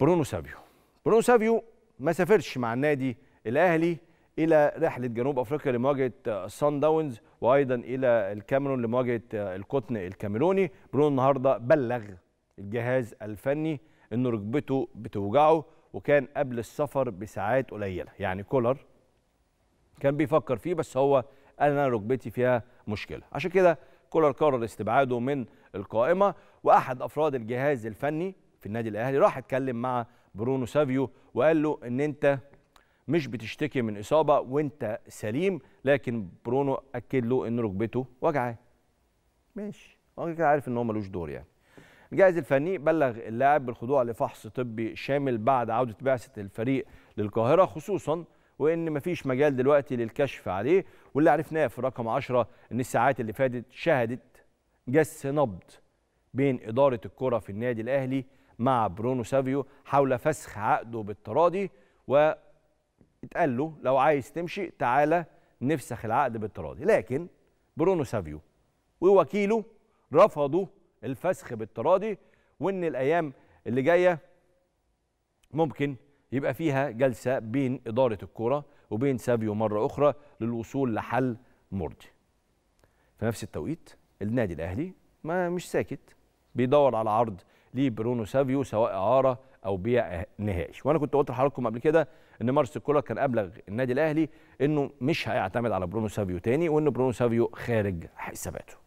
برونو سابيو برونو سابيو ما سافرش مع النادي الاهلي الى رحله جنوب افريقيا لمواجهه سان آه، داونز وايضا الى الكاميرون لمواجهه آه، القطن الكاميروني برونو النهارده بلغ الجهاز الفني ان ركبته بتوجعه وكان قبل السفر بساعات قليله يعني كولر كان بيفكر فيه بس هو قال انا ركبتي فيها مشكله عشان كده كولر قرر استبعاده من القائمه واحد افراد الجهاز الفني في النادي الاهلي راح اتكلم مع برونو سافيو وقال له ان انت مش بتشتكي من اصابه وانت سليم لكن برونو اكد له ان ركبته وجعاه ماشي هو كده عارف ان هو ملوش دور يعني الجهاز الفني بلغ اللاعب بالخضوع لفحص طبي شامل بعد عوده بعثه الفريق للقاهره خصوصا وان مفيش مجال دلوقتي للكشف عليه واللي عرفناه في رقم 10 ان الساعات اللي فاتت شهدت جس نبض بين اداره الكره في النادي الاهلي مع برونو سافيو حول فسخ عقده بالتراضي واتقال له لو عايز تمشي تعالى نفسخ العقد بالتراضي لكن برونو سافيو ووكيله رفضوا الفسخ بالتراضي وان الايام اللي جايه ممكن يبقى فيها جلسه بين اداره الكره وبين سافيو مره اخرى للوصول لحل مرضي في نفس التوقيت النادي الاهلي ما مش ساكت بيدور على عرض لبرونو سافيو سواء اعاره او بيع نهائي وانا كنت قلت لحضراتكم قبل كده ان مارس كولر كان ابلغ النادي الاهلي انه مش هيعتمد على برونو سافيو تاني وان برونو سافيو خارج حساباته